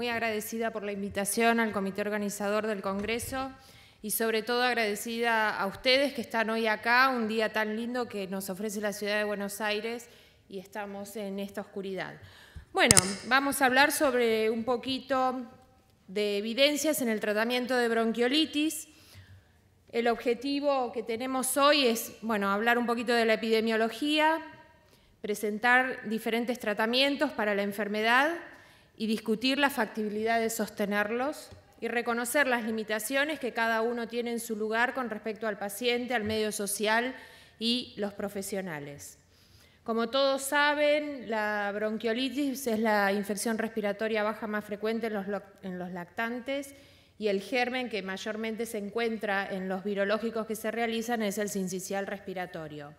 muy agradecida por la invitación al comité organizador del Congreso y sobre todo agradecida a ustedes que están hoy acá, un día tan lindo que nos ofrece la ciudad de Buenos Aires y estamos en esta oscuridad. Bueno, vamos a hablar sobre un poquito de evidencias en el tratamiento de bronquiolitis. El objetivo que tenemos hoy es, bueno, hablar un poquito de la epidemiología, presentar diferentes tratamientos para la enfermedad y discutir la factibilidad de sostenerlos y reconocer las limitaciones que cada uno tiene en su lugar con respecto al paciente, al medio social y los profesionales. Como todos saben, la bronquiolitis es la infección respiratoria baja más frecuente en los, lactantes y el germen que mayormente se encuentra en los virológicos que se realizan es el sincicial respiratorio.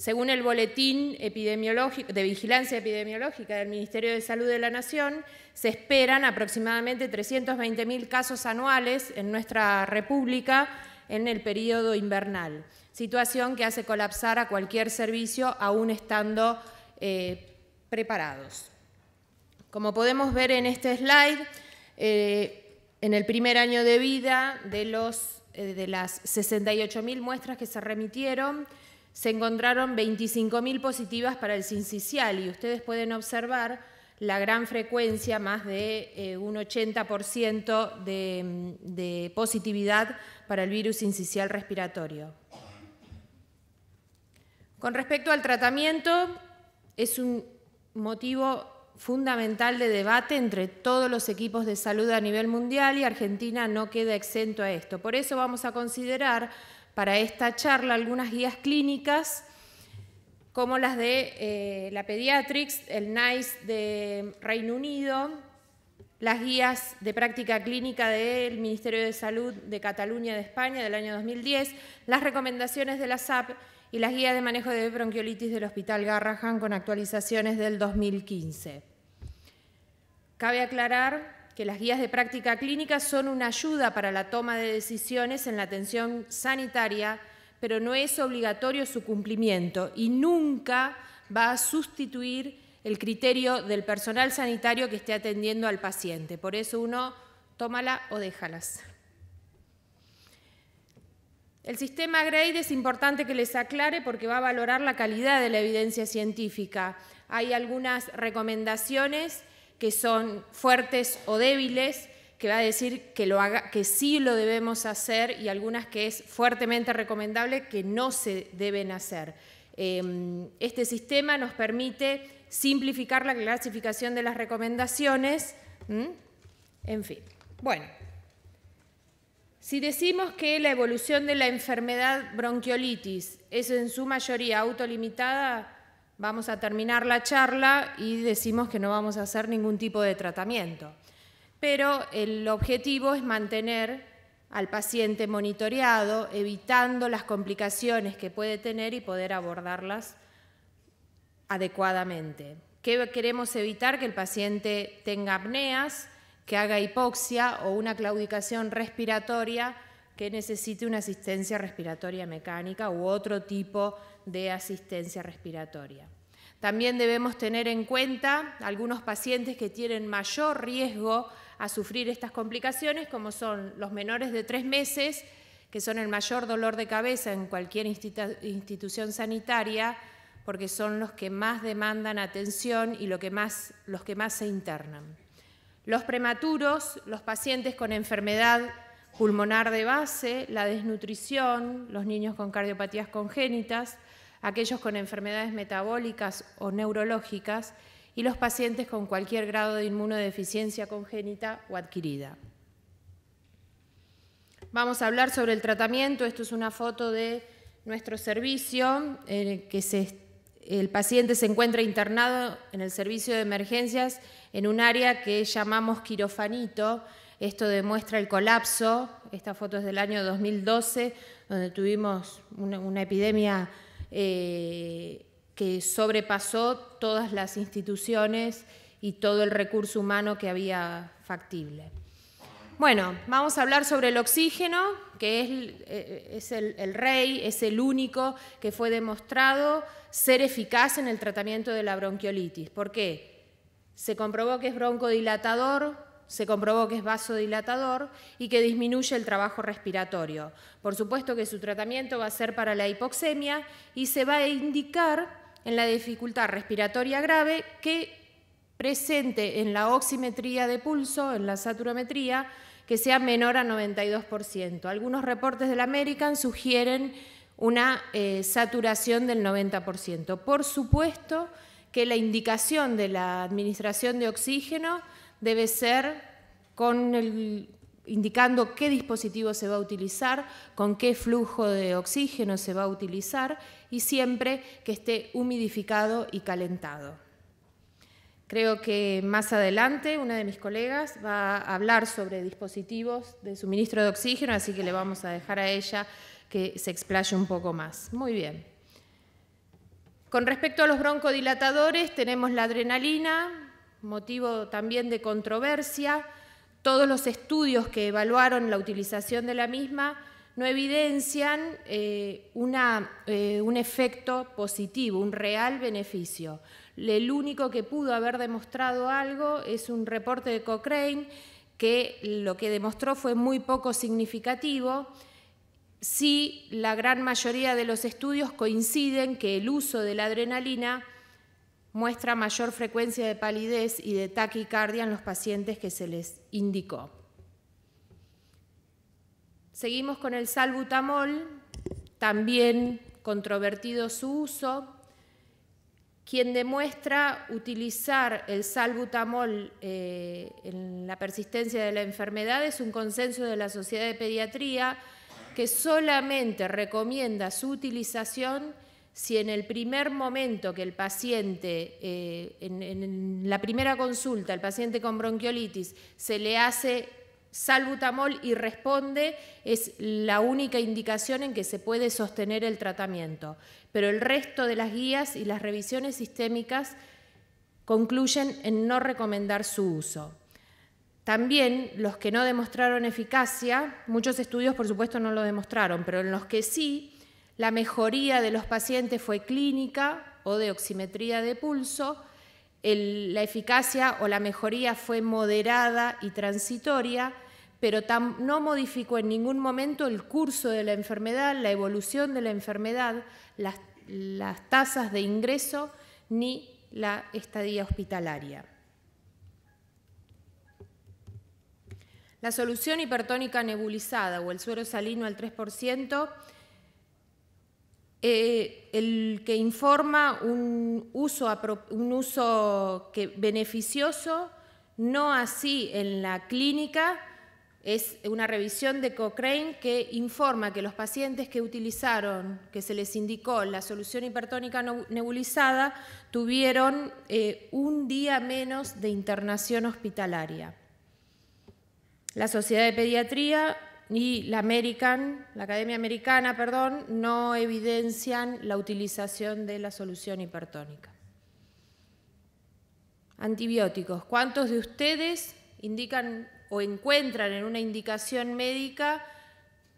Según el Boletín de Vigilancia Epidemiológica del Ministerio de Salud de la Nación, se esperan aproximadamente 320.000 casos anuales en nuestra República en el periodo invernal, situación que hace colapsar a cualquier servicio aún estando eh, preparados. Como podemos ver en este slide, eh, en el primer año de vida de, eh, de las 68.000 muestras que se remitieron, se encontraron 25.000 positivas para el sincicial y ustedes pueden observar la gran frecuencia, más de eh, un 80% de, mm, de positividad para el virus sincicial respiratorio. Con respecto al tratamiento, es un motivo fundamental de debate entre todos los equipos de salud a nivel mundial y Argentina no queda exento a esto. Por eso vamos a considerar para esta charla algunas guías clínicas como las de eh, la Pediatrics, el NICE de Reino Unido, las guías de práctica clínica del Ministerio de Salud de Cataluña de España del año 2010, las recomendaciones de la SAP y las guías de manejo de bronquiolitis del Hospital Garrahan con actualizaciones del 2015. Cabe aclarar que las guías de práctica clínica son una ayuda para la toma de decisiones en la atención sanitaria, pero no es obligatorio su cumplimiento y nunca va a sustituir el criterio del personal sanitario que esté atendiendo al paciente. Por eso uno tómala o déjalas. El sistema GRADE es importante que les aclare porque va a valorar la calidad de la evidencia científica. Hay algunas recomendaciones que son fuertes o débiles, que va a decir que, sí lo debemos hacer y algunas que es fuertemente recomendable que no se deben hacer. Em, este sistema nos permite simplificar la clasificación de las recomendaciones. En fin, bueno. Si decimos que la evolución de la enfermedad bronquiolitis es en su mayoría autolimitada, vamos a terminar la charla y decimos que no vamos a hacer ningún tipo de tratamiento. Pero el objetivo es mantener al paciente monitoreado, evitando las complicaciones que puede tener y poder abordarlas adecuadamente. ¿Qué queremos evitar? Que el paciente tenga apneas, que haga hipoxia o una claudicación respiratoria que necesite una asistencia respiratoria mecánica u otro tipo de de asistencia respiratoria. También debemos tener en cuenta algunos pacientes que tienen mayor riesgo a sufrir estas complicaciones, como son los menores de tres meses, que son el mayor dolor de cabeza en cualquier institución sanitaria, porque son los que más demandan atención y lo que más, los que más se internan. Los prematuros, los pacientes con enfermedad pulmonar de base, la desnutrición, los niños con cardiopatías congénitas, aquellos con enfermedades metabólicas o neurológicas y los pacientes con cualquier grado de inmunodeficiencia congénita o adquirida. Vamos a hablar sobre el tratamiento. Esto es una foto de nuestro servicio, el que el paciente se encuentra internado en el servicio de emergencias en un área que llamamos quirofanito. Esto demuestra el colapso. Esta foto es del año 2012, donde tuvimos una epidemia eh, que sobrepasó todas las instituciones y todo el recurso humano que había factible. Bueno, vamos a hablar sobre el oxígeno, que eh, es, el, el, rey, es el único que fue demostrado ser eficaz en el tratamiento de la bronquiolitis. ¿Por qué? Se comprobó que es broncodilatador, se comprobó que es vasodilatador y que disminuye el trabajo respiratorio. Por supuesto que su tratamiento va a ser para la hipoxemia y se va a indicar en la dificultad respiratoria grave que presente en la oximetría de pulso, en la saturometría, que sea menor a 92%. Algunos reportes del American sugieren una eh, saturación del 90%. Por supuesto que la indicación de la administración de oxígeno debe ser con indicando qué dispositivo se va a utilizar, con qué flujo de oxígeno se va a utilizar y siempre que esté humidificado y calentado. Creo que más adelante una de mis colegas va a hablar sobre dispositivos de suministro de oxígeno, así que le vamos a dejar a ella que se explaye un poco más. Muy bien. Con respecto a los broncodilatadores, tenemos la adrenalina, motivo también de controversia. Todos los estudios que evaluaron la utilización de la misma no evidencian eh, eh, un efecto positivo, un real beneficio. El único que pudo haber demostrado algo es un reporte de Cochrane que lo que demostró fue muy poco significativo si la gran mayoría de los estudios coinciden que el uso de la adrenalina muestra mayor frecuencia de palidez y de taquicardia en los pacientes que se les indicó. Seguimos con el salbutamol, también controvertido su uso, quien demuestra utilizar el salbutamol eh, en la persistencia de la enfermedad es un consenso de la Sociedad de Pediatría que solamente recomienda su utilización si en el primer momento que el paciente, eh, en, en, la primera consulta, el paciente con bronquiolitis, se le hace salbutamol y responde, es la única indicación en que se puede sostener el tratamiento. Pero el resto de las guías y las revisiones sistémicas concluyen en no recomendar su uso. También los que no demostraron eficacia, muchos estudios por supuesto no lo demostraron, pero en los que sí, la mejoría de los pacientes fue clínica o de oximetría de pulso. la eficacia o la mejoría fue moderada y transitoria, pero no modificó en ningún momento el curso de la enfermedad, la evolución de la enfermedad, las tasas de ingreso ni la estadía hospitalaria. La solución hipertónica nebulizada o el suero salino al 3% eh, el que informa un uso, un uso que, beneficioso, no así en la clínica, es una revisión de Cochrane que informa que los pacientes que utilizaron, que se les indicó la solución hipertónica nebulizada, tuvieron eh, un día menos de internación hospitalaria. La Sociedad de Pediatría y la American, la Academia Americana, perdón, no evidencian la utilización de la solución hipertónica. Antibióticos. ¿Cuántos de ustedes indican o encuentran en una indicación médica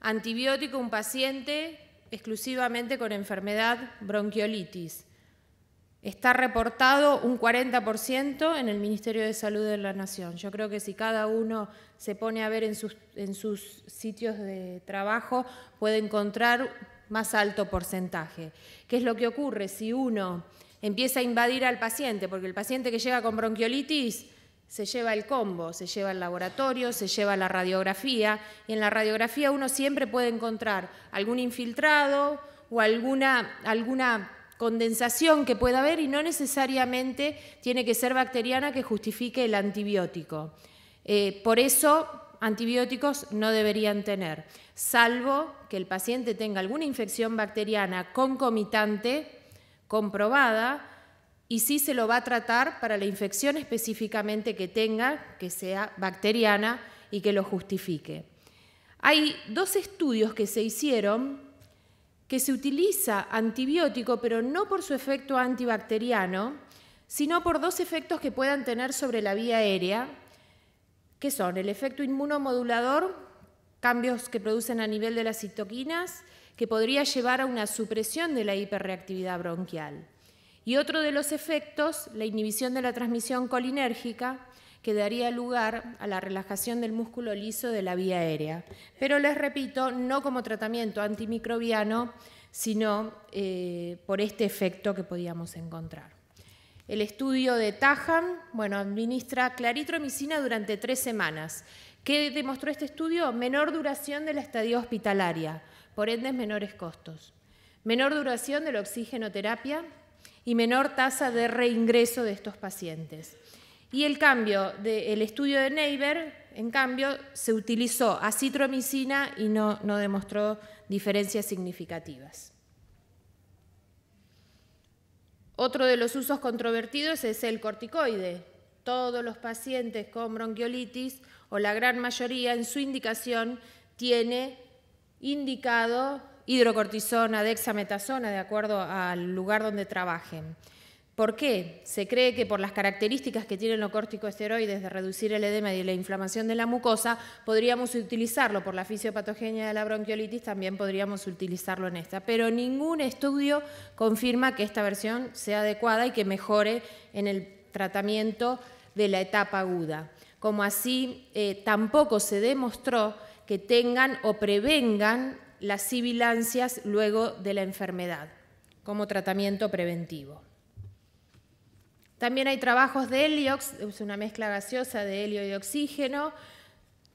antibiótico un paciente exclusivamente con enfermedad bronquiolitis? Está reportado un 40% en el Ministerio de Salud de la Nación. Yo creo que si cada uno se pone a ver en sus, sitios de trabajo, puede encontrar más alto porcentaje. ¿Qué es lo que ocurre si uno empieza a invadir al paciente? Porque el paciente que llega con bronquiolitis se lleva el combo, se lleva el laboratorio, se lleva la radiografía, y en la radiografía uno siempre puede encontrar algún infiltrado o alguna, alguna condensación que pueda haber y no necesariamente tiene que ser bacteriana que justifique el antibiótico. Eh, por eso antibióticos no deberían tener, salvo que el paciente tenga alguna infección bacteriana concomitante, comprobada, y sí se lo va a tratar para la infección específicamente que tenga, que sea bacteriana y que lo justifique. Hay dos estudios que se hicieron que se utiliza antibiótico, pero no por su efecto antibacteriano, sino por dos efectos que puedan tener sobre la vía aérea, que son el efecto inmunomodulador, cambios que producen a nivel de las citoquinas, que podría llevar a una supresión de la hiperreactividad bronquial. Y otro de los efectos, la inhibición de la transmisión colinérgica, que daría lugar a la relajación del músculo liso de la vía aérea. Pero les repito, no como tratamiento antimicrobiano, sino eh, por este efecto que podíamos encontrar. El estudio de Tajan, bueno, administra claritromicina durante tres semanas. ¿Qué demostró este estudio? Menor duración de la estadía hospitalaria, por ende menores costos. Menor duración de la oxigenoterapia y menor tasa de reingreso de estos pacientes. Y el cambio del estudio de Neighbor, en cambio, se utilizó acitromicina y no, no demostró diferencias significativas. Otro de los usos controvertidos es el corticoide. Todos los pacientes con bronquiolitis, o la gran mayoría en su indicación, tiene indicado hidrocortisona, dexametasona, de acuerdo al lugar donde trabajen. ¿Por qué? Se cree que por las características que tienen los corticosteroides de reducir el edema y la inflamación de la mucosa, podríamos utilizarlo por la fisiopatogenia de la bronquiolitis, también podríamos utilizarlo en esta. Pero ningún estudio confirma que esta versión sea adecuada y que mejore en el tratamiento de la etapa aguda. Como así, eh, tampoco se demostró que tengan o prevengan las sibilancias luego de la enfermedad como tratamiento preventivo. También hay trabajos de heliox, es una mezcla gaseosa de helio y oxígeno.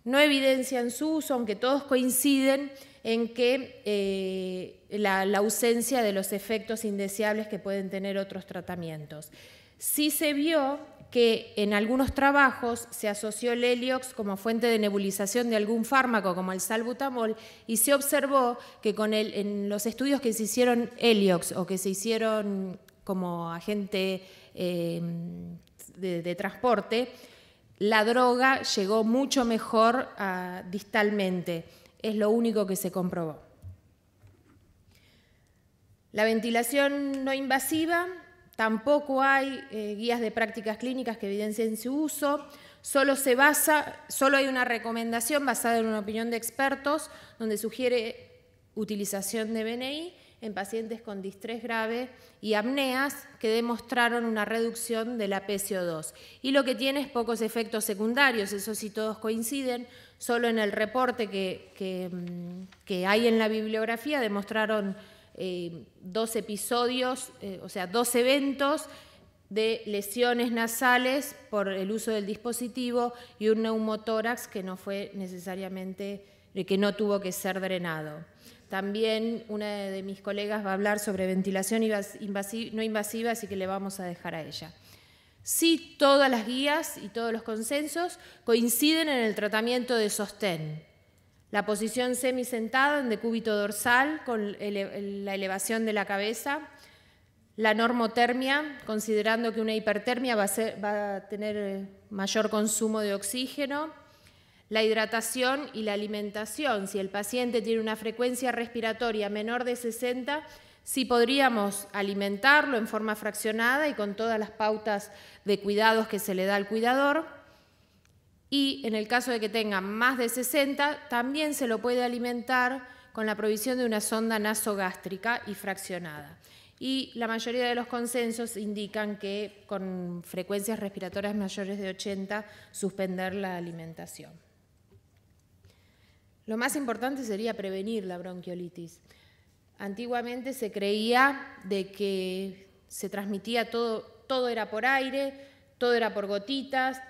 No evidencian su uso, aunque todos coinciden en que eh, la, ausencia de los efectos indeseables que pueden tener otros tratamientos. Sí se vio que en algunos trabajos se asoció el heliox como fuente de nebulización de algún fármaco como el salbutamol y se observó que en los estudios que se hicieron heliox o que se hicieron como agente Em, de, transporte, la droga llegó mucho mejor ah, distalmente. Es lo único que se comprobó. La ventilación no invasiva, tampoco hay eh, guías de prácticas clínicas que evidencien su uso. Solo se basa, solo hay una recomendación basada en una opinión de expertos donde sugiere utilización de BNI en pacientes con distrés grave y apneas que demostraron una reducción de la PCO2. Y lo que tiene es pocos efectos secundarios, eso sí todos coinciden, solo en el reporte que, mm, hay en la bibliografía demostraron eh, dos episodios, eh, o sea, dos eventos de lesiones nasales por el uso del dispositivo y un neumotórax que no fue necesariamente, que no tuvo que ser drenado. También una de mis colegas va a hablar sobre ventilación no invasiva, así que le vamos a dejar a ella. Sí, todas las guías y todos los consensos coinciden en el tratamiento de sostén. La posición semisentada en decúbito dorsal con la elevación de la cabeza, la normotermia, considerando que una hipertermia va a tener eh, mayor consumo de oxígeno, la hidratación y la alimentación. Si el paciente tiene una frecuencia respiratoria menor de 60, sí podríamos alimentarlo en forma fraccionada y con todas las pautas de cuidados que se le da al cuidador. Y en el caso de que tenga más de 60, también se lo puede alimentar con la provisión de una sonda nasogástrica y fraccionada. Y la mayoría de los consensos indican que con frecuencias respiratorias mayores de 80 suspender la alimentación. Lo más importante sería prevenir la bronquiolitis. Antiguamente se creía de que se transmitía todo, todo era por aire, todo era por gotitas,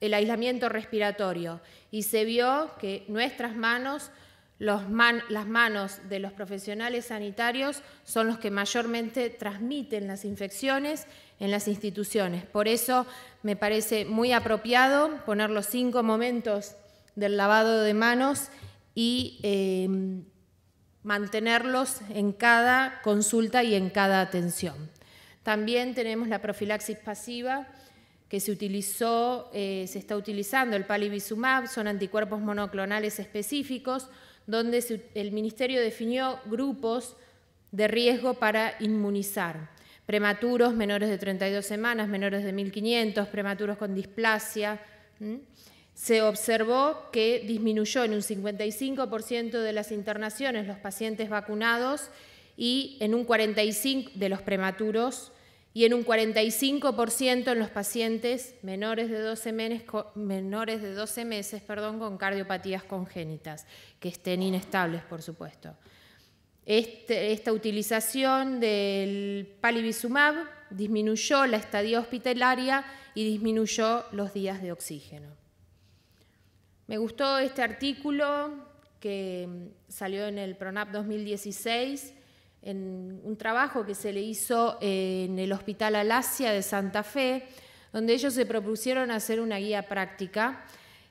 el aislamiento respiratorio. Y se vio que nuestras manos, las manos de los profesionales sanitarios son los que mayormente transmiten las infecciones en las instituciones. Por eso me parece muy apropiado poner los cinco momentos del lavado de manos y em, mantenerlos en cada consulta y en cada atención. También tenemos la profilaxis pasiva, que se utilizó, eh, se está utilizando el palivizumab, son anticuerpos monoclonales específicos, donde el Ministerio definió grupos de riesgo para inmunizar. Prematuros, menores de 32 semanas, menores de 1.500, prematuros con displasia se observó que disminuyó en un 55% de las internaciones los pacientes vacunados y en un 45% de los prematuros y en un 45% en los pacientes menores de 12 meses, menores de 12 meses perdón, con cardiopatías congénitas, que estén inestables, por supuesto. Este, esta utilización del palivizumab disminuyó la estadía hospitalaria y disminuyó los días de oxígeno. Me gustó este artículo que mm, salió en el PRONAP 2016, en un trabajo que se le hizo en el Hospital Alasia de Santa Fe, donde ellos se propusieron hacer una guía práctica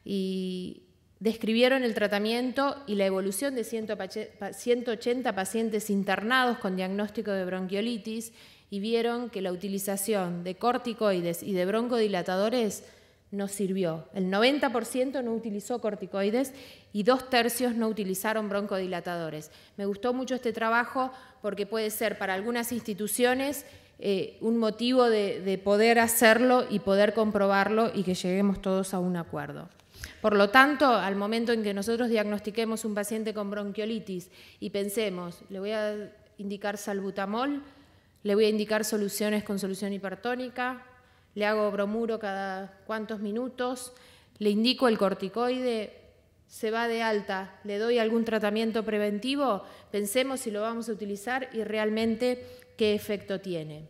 y describieron el tratamiento y la evolución de 180 pacientes internados con diagnóstico de bronquiolitis y vieron que la utilización de corticoides y de broncodilatadores no sirvió. El 90% no utilizó corticoides y dos tercios no utilizaron broncodilatadores. Me gustó mucho este trabajo porque puede ser para algunas instituciones eh, un motivo de, de poder hacerlo y poder comprobarlo y que lleguemos todos a un acuerdo. Por lo tanto, al momento en que nosotros diagnostiquemos un paciente con bronquiolitis y pensemos, le voy a indicar salbutamol, le voy a indicar soluciones con solución hipertónica, le hago bromuro cada cuantos minutos, le indico el corticoide, se va de alta, le doy algún tratamiento preventivo, pensemos si lo vamos a utilizar y realmente qué efecto tiene.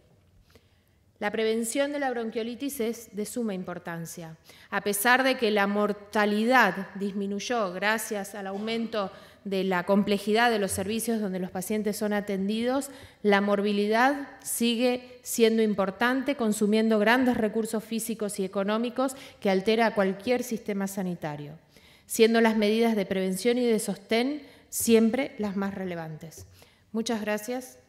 La prevención de la bronquiolitis es de suma importancia. A pesar de que la mortalidad disminuyó gracias al aumento de la complejidad de los servicios donde los pacientes son atendidos, la morbilidad sigue siendo importante, consumiendo grandes recursos físicos y económicos que altera cualquier sistema sanitario, siendo las medidas de prevención y de sostén siempre las más relevantes. Muchas gracias.